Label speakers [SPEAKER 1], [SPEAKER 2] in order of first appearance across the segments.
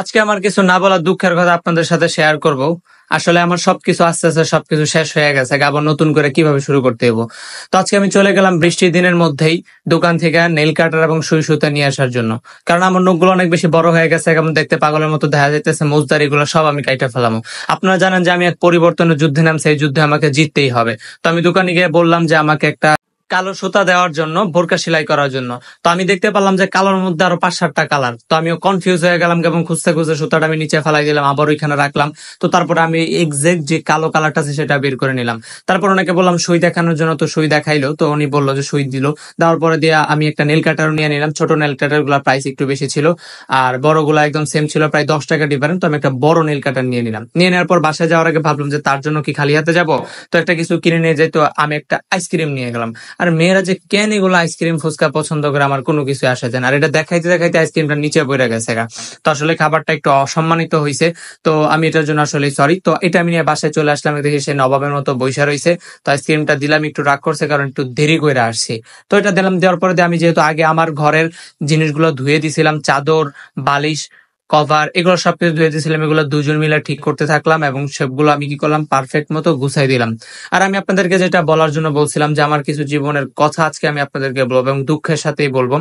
[SPEAKER 1] আজকে আমার কিছু না বলা দুঃখের কথা আপনাদের সাথে শেয়ার করব আসলে আমার সবকিছু আস্তে আস্তে সবকিছু শেষ হয়ে গেছে আবার নতুন করে কিভাবে শুরু করতে হবো তো আজকে আমি চলে গেলাম বৃষ্টির দিনের মধ্যেই দোকান থেকে নেল কাটার এবং সুই সুতা নিয়ে আসার জন্য কারণ আমার নখগুলো অনেক বেশি বড় হয়ে গেছে এবং দেখতে পাগলের মতো দেখা যাইতেছে মজদারি গুলো সব আমি কাইটে ফেলামো আপনারা জানেন যে আমি এক পরিবর্তনের যুদ্ধে নামছি এই যুদ্ধে আমাকে জিততেই হবে তো আমি দোকানে গিয়ে বললাম যে আমাকে একটা কালো সুতা দেওয়ার জন্য বোরকা সেলাই করার জন্য তো আমি দেখতে পারলাম যে কালোর মধ্যে আরো পাঁচ সাতটা কালার তো আমিও কনফিউজ হয়ে গেলাম এবং খুঁজতে খুঁজতে সুতাটা আমি নিচে ফেলাই দিলাম আবার ওইখানে রাখলাম তো তারপরে আমি এক্সাক্ট যে কালো কালারটা আছে সেটা বের করে নিলাম তারপর ওনাকে বললাম সই দেখানোর জন্য তো সই দেখাইলো তো উনি বললো যে সই দিল দেওয়ার পরে দিয়ে আমি একটা নেল কাটারও নিয়ে নিলাম ছোট নেল কাটার গুলার প্রাইস একটু বেশি ছিল আর বড় গুলা একদম সেম ছিল প্রায় দশ টাকা ডিফারেন্ট তো আমি একটা বড় নেল কাটার নিয়ে নিলাম নিয়ে নেওয়ার পর বাসায় যাওয়ার আগে ভাবলাম যে তার জন্য কি খালি হাতে যাবো তো একটা কিছু কিনে নিয়ে যাই তো আমি একটা আইসক্রিম নিয়ে গেলাম আর মেয়েরা যে কেন এগুলো আইসক্রিম ফুচকা পছন্দ করে আমার কোনো কিছু আসে যায় আর এটা দেখাইতে দেখাইতে আইসক্রিমটা নিচে পড়ে গেছে গা তো আসলে খাবারটা একটু অসম্মানিত হয়েছে তো আমি এটার জন্য আসলে সরি তো এটা আমি নিয়ে বাসায় চলে আসলাম দেখি সে নবাবের মতো বৈশা রয়েছে তো আইসক্রিমটা দিলাম একটু রাগ করছে কারণ একটু দেরি করে আসছি তো এটা দিলাম দেওয়ার পরে আমি যেহেতু আগে আমার ঘরের জিনিসগুলো ধুয়ে দিছিলাম চাদর বালিশ কভার এগুলো সবকিছু ধুয়ে দিয়েছিলাম এগুলো দুজন মিলে ঠিক করতে থাকলাম এবং সেগুলো আমি কি করলাম পারফেক্ট মতো গুছাই দিলাম আর আমি আপনাদেরকে যেটা বলার জন্য বলছিলাম যে আমার কিছু জীবনের কথা আজকে আমি আপনাদেরকে বলবো এবং দুঃখের সাথেই বলবো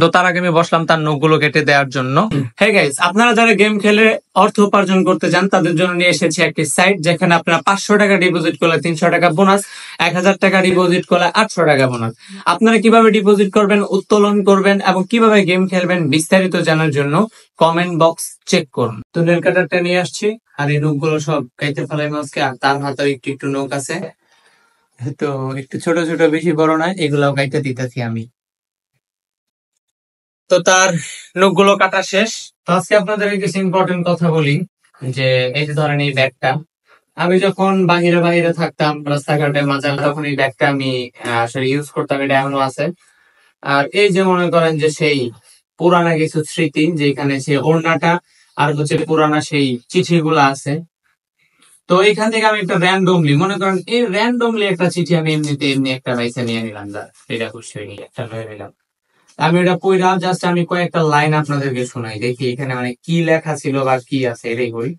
[SPEAKER 1] তো তার আগে আমি বসলাম তার নখগুলো কেটে দেওয়ার জন্য হে গাইজ আপনারা যারা গেম খেলে অর্থ উপার্জন করতে যান তাদের জন্য নিয়ে এসেছি একটি সাইট যেখানে আপনারা পাঁচশো টাকা ডিপোজিট করলে তিনশো টাকা বোনাস এক হাজার টাকা ডিপোজিট করলে আটশো টাকা বোনাস আপনারা কিভাবে ডিপোজিট করবেন উত্তোলন করবেন এবং কিভাবে গেম খেলবেন বিস্তারিত জানার জন্য কমেন্ট বক্স চেক করুন তো নেল কাটারটা নিয়ে আসছি আর এই নখগুলো সব খাইতে ফেলাই মাছকে আর তার হাতেও একটু একটু নখ আছে তো একটু ছোট ছোট বেশি বড় নয় এগুলাও গাইতে দিতেছি আমি তো তার নখগুলো কাটা শেষ তো আজকে আপনাদের কিছু ইম্পর্টেন্ট কথা বলি যে এই যে ধরেন এই ব্যাগটা আমি যখন বাহিরে বাহিরে থাকতাম রাস্তাঘাটে মাঝে তখন এই ব্যাগটা আমি আসলে ইউজ করতাম এটা এখনো আছে আর এই যে মনে করেন যে সেই পুরানা কিছু স্মৃতি যেখানে সে ওড়নাটা আর হচ্ছে পুরানা সেই চিঠিগুলো আছে তো এখান থেকে আমি একটা র্যান্ডমলি মনে করেন এই র্যান্ডমলি একটা চিঠি আমি এমনিতে এমনি একটা বাইসে নিয়ে নিলাম এটা খুশি হয়ে একটা নিয়ে নিলাম আমি এটা পইরা জাস্ট আমি কয়েকটা লাইন আপনাদেরকে শোনাই দেখি এখানে মানে কি লেখা ছিল বা কি আছে এটাই করি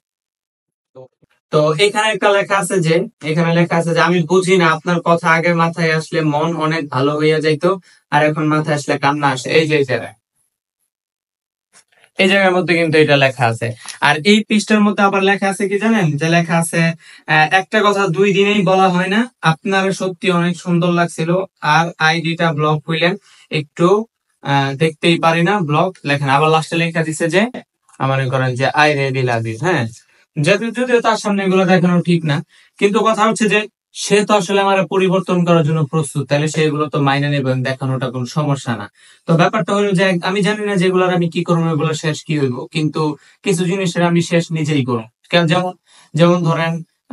[SPEAKER 1] তো এখানে একটা লেখা আছে যে এখানে লেখা আছে যে আমি বুঝি না আপনার কথা আগে মাথায় আসলে মন অনেক ভালো হইয়া যাইতো আর এখন মাথায় আসলে কান্না আসে এই যে জায়গায় এই জায়গার মধ্যে কিন্তু এটা লেখা আছে আর এই পৃষ্ঠার মধ্যে আবার লেখা আছে কি জানেন যে লেখা আছে একটা কথা দুই দিনেই বলা হয় না আপনার সত্যি অনেক সুন্দর লাগছিল আর আইডিটা ব্লক হইলেন একটু দেখতেই পারি না ব্লগ লেখেন আবার লাস্টে লেখা দিছে যে মনে করেন যে আই রেডি লাভ ইউ হ্যাঁ যদিও যদিও তার সামনে এগুলো দেখানো ঠিক না কিন্তু কথা হচ্ছে যে সে তো আসলে আমার পরিবর্তন করার জন্য প্রস্তুত তাহলে সেগুলো তো মাইনে নেবে দেখানোটা কোনো সমস্যা না তো ব্যাপারটা হলো যে আমি জানি না যেগুলো আমি কি করবো এগুলো শেষ কি হইব কিন্তু কিছু জিনিসের আমি শেষ নিজেই করবো যেমন যেমন ধরেন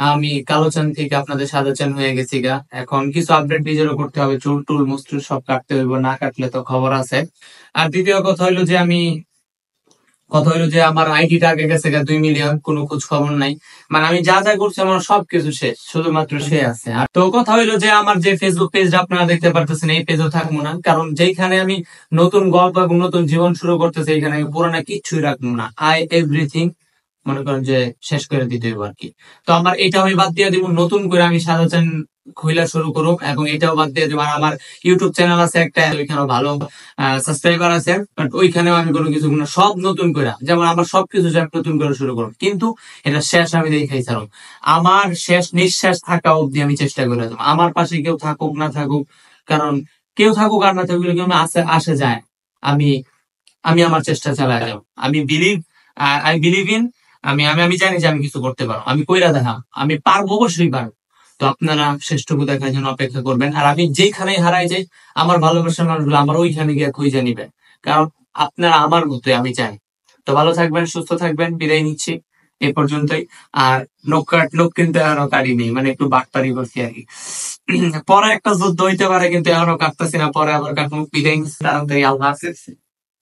[SPEAKER 1] আমি কালো চান থেকে আপনাদের সাদা চান হয়ে গেছি গা এখন কিছু আপডেট নিজেরও করতে হবে চুল টুল মুস্তু সব কাটতে হইব না কাটলে তো খবর আছে আর দ্বিতীয় কথা হইলো যে আমি কথা হইলো যে আমার আইডিটা আগে গেছে গা দুই মিলিয়ন কোনো খোঁজ খবর নাই মানে আমি যা যা করছি আমার সবকিছু শেষ শুধুমাত্র সে আছে আর তো কথা হইলো যে আমার যে ফেসবুক পেজটা আপনারা দেখতে পারতেছেন এই পেজও থাকবো না কারণ যেখানে আমি নতুন গল্প এবং নতুন জীবন শুরু করতেছি এখানে আমি পুরোনা কিচ্ছুই রাখবো না আই এভরিথিং মনে করেন যে শেষ করে দিতে হবে আর কি তো আমার এটা আমি বাদ দিয়ে দিব নতুন করে আমি সাদা চ্যানেল শুরু করুম এবং এটাও বাদ দিয়ে দিব আর আমার ইউটিউব চ্যানেল আছে একটা ওইখানে ভালো সাবস্ক্রাইবার আছে বাট ওইখানেও আমি কোনো কিছু সব নতুন করে যেমন আমার সবকিছু নতুন করে শুরু করুম কিন্তু এটা শেষ আমি দেখাই ছাড়ুম আমার শেষ নিঃশ্বাস থাকা অবধি আমি চেষ্টা করে আমার পাশে কেউ থাকুক না থাকুক কারণ কেউ থাকুক আর না থাকুক আমি আসে আসে যায় আমি আমি আমার চেষ্টা চালাই যাব আমি বিলিভ আই বিলিভ ইন আমি আমি আমি জানি যে আমি কিছু করতে পারো আমি কইরা দেখা আমি পারবো অবশ্যই পারবো তো আপনারা শ্রেষ্ঠকে দেখার জন্য অপেক্ষা করবেন আর আমি যেখানে হারাই যাই আমার ভালোবাসার মানুষগুলো আমার ওইখানে গিয়ে খুঁজে নিবে কারণ আপনারা আমার মতোই আমি চাই তো ভালো থাকবেন সুস্থ থাকবেন বিদায় নিচ্ছি এ পর্যন্তই আর নোক কাট নোক কিন্তু এখনো কাটি নেই মানে একটু বাটপারি করছি আর কি পরে একটা যুদ্ধ হইতে পারে কিন্তু এখনো কাটতেছি না পরে আবার কাটবো বিদায় নিচ্ছি আল্লাহ হাফিজ